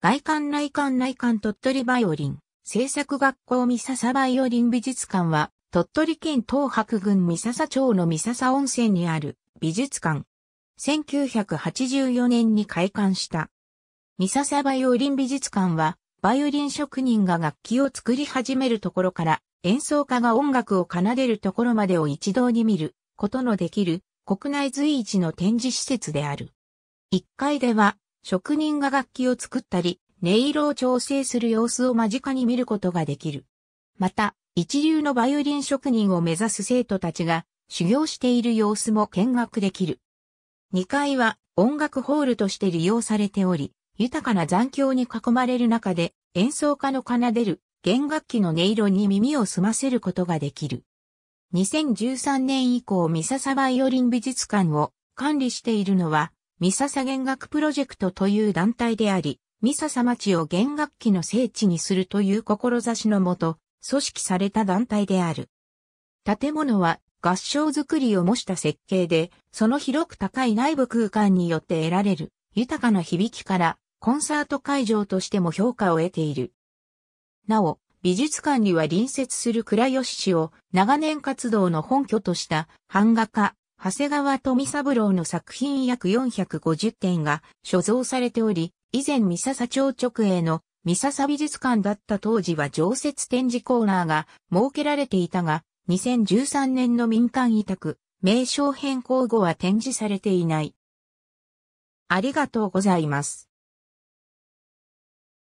外観内観内観鳥取バイオリン、製作学校三笹バイオリン美術館は、鳥取県東白郡三笹町の三笹温泉にある美術館。1984年に開館した。三笹バイオリン美術館は、バイオリン職人が楽器を作り始めるところから、演奏家が音楽を奏でるところまでを一堂に見ることのできる国内随一の展示施設である。1階では職人が楽器を作ったり、音色を調整する様子を間近に見ることができる。また、一流のバイオリン職人を目指す生徒たちが修行している様子も見学できる。2階は音楽ホールとして利用されており、豊かな残響に囲まれる中で演奏家の奏でる弦楽器の音色に耳を澄ませることができる。2013年以降、ミササバイオリン美術館を管理しているのは、ミササ弦楽プロジェクトという団体であり、ミササ町を弦楽器の聖地にするという志のもと、組織された団体である。建物は合唱作りを模した設計で、その広く高い内部空間によって得られる豊かな響きからコンサート会場としても評価を得ている。なお、美術館には隣接する倉吉市を長年活動の本拠とした版画家、長谷川富三郎の作品約450点が所蔵されており、以前三笹町直営の三笹美術館だった当時は常設展示コーナーが設けられていたが、2013年の民間委託、名称変更後は展示されていない。ありがとうございます。